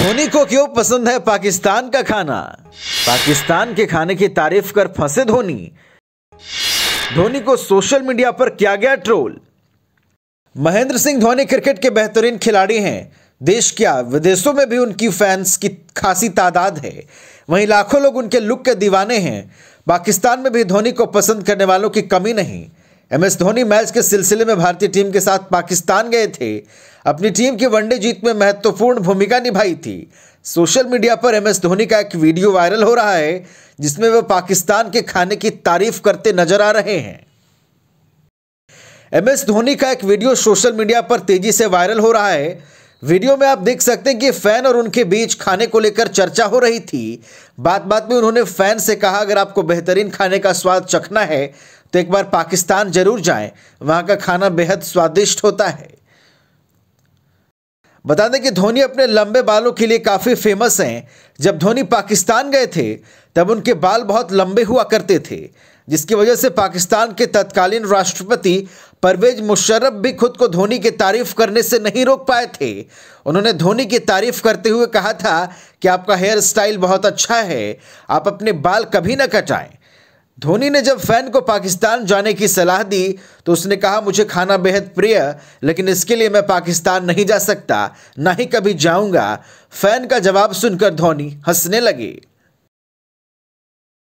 धोनी को क्यों पसंद है पाकिस्तान का खाना पाकिस्तान के खाने की तारीफ कर फंसे धोनी धोनी को सोशल मीडिया पर क्या गया ट्रोल महेंद्र सिंह धोनी क्रिकेट के बेहतरीन खिलाड़ी हैं देश क्या विदेशों में भी उनकी फैंस की खासी तादाद है वहीं लाखों लोग उनके लुक के दीवाने हैं पाकिस्तान में भी धोनी को पसंद करने वालों की कमी नहीं एम एस धोनी मैच के सिलसिले में भारतीय टीम के साथ पाकिस्तान गए थे अपनी टीम की वनडे जीत में महत्वपूर्ण भूमिका निभाई थी सोशल मीडिया पर एम एस धोनी का एक वीडियो वायरल हो रहा है जिसमें वह पाकिस्तान के खाने की तारीफ करते नजर आ रहे हैं एम एस धोनी का एक वीडियो सोशल मीडिया पर तेजी से वायरल हो रहा है वीडियो में आप देख सकते हैं कि फैन और उनके बीच खाने को लेकर चर्चा हो रही थी बात बात में उन्होंने फैन से कहा अगर आपको बेहतरीन खाने का स्वाद चखना है तो एक बार पाकिस्तान जरूर जाएं वहां का खाना बेहद स्वादिष्ट होता है बता दें कि धोनी अपने लंबे बालों के लिए काफ़ी फेमस हैं जब धोनी पाकिस्तान गए थे तब उनके बाल बहुत लंबे हुआ करते थे जिसकी वजह से पाकिस्तान के तत्कालीन राष्ट्रपति परवेज मुशर्रफ भी खुद को धोनी की तारीफ करने से नहीं रोक पाए थे उन्होंने धोनी की तारीफ करते हुए कहा था कि आपका हेयर स्टाइल बहुत अच्छा है आप अपने बाल कभी ना कटाएं धोनी ने जब फैन को पाकिस्तान जाने की सलाह दी तो उसने कहा मुझे खाना बेहद प्रिय लेकिन इसके लिए मैं पाकिस्तान नहीं जा सकता ना ही कभी जाऊंगा फैन का जवाब सुनकर धोनी हंसने लगे